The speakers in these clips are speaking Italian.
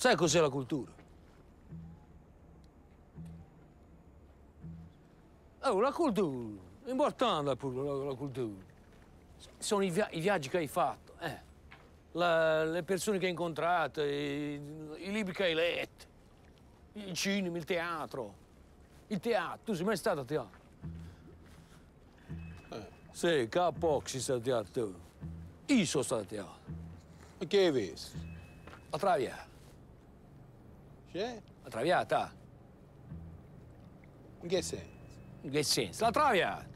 Sai cos'è la cultura? Oh, la cultura, è importante pure la, la cultura. Sono i, via i, viaggi che hai fatto, eh. la, le persone che hai incontrato, i, i libri che hai letto, il cinema, il teatro. Il teatro, tu sei mai stato a teatro? Eh. Sì, capo ci sei stato a teatro. Io sono stato a teatro. E che hai visto? A Traviata. Cioè? La traviata. In che senso? In che senso? La traviata.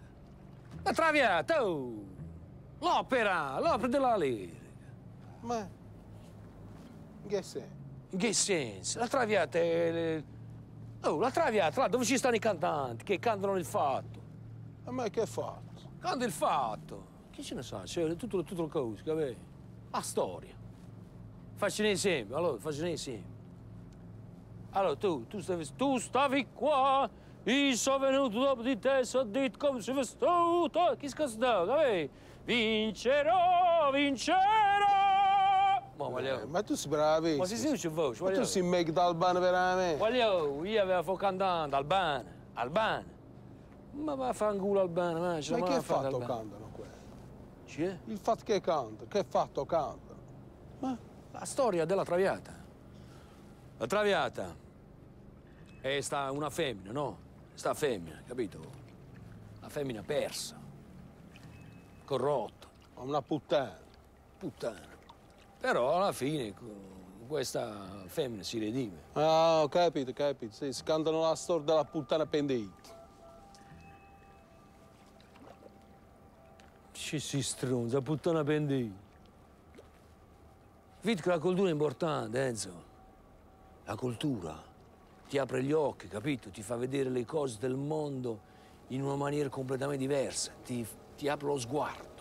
La traviata, oh! L'opera, l'opera della lirica. Ma... In che senso? In che senso? La traviata è... Oh, la traviata, là dove ci stanno i cantanti che cantano il fatto. Ma me che fatto? Canta il fatto. Chi ce ne sa? C'è tutto, tutto il caos, capito? La storia. Faccio un esempio, allora, faccio un esempio. Allora tu, tu stavi, tu stavi qua, io sono venuto dopo di te, so detto come si vestuto, chi scasdato, vedi? Vincerò, vincerò! Ma eh, voglio... Eh, ma tu sei bravi. Ma si sente voce, Ma tu sei make d'Albano veramente. Voglio, io avevo fatto Albano, Albano. Ma va a culo Albano, ma ce Ma che fatto cantano quello? C'è? Il fatto che cantano, che fatto cantano? Ma? La storia della Traviata. La Traviata è eh, sta una femmina, no? Sta femmina, capito? Una femmina persa, corrotta. Una puttana. Puttana. Però alla fine questa femmina si redime. Ah, ho capito, capito. si cantano la storia della puttana pendente. Ci si stronza, puttana pendente. Vedi che la cultura è importante, Enzo. La cultura ti apre gli occhi, capito? Ti fa vedere le cose del mondo in una maniera completamente diversa, ti, ti apre lo sguardo.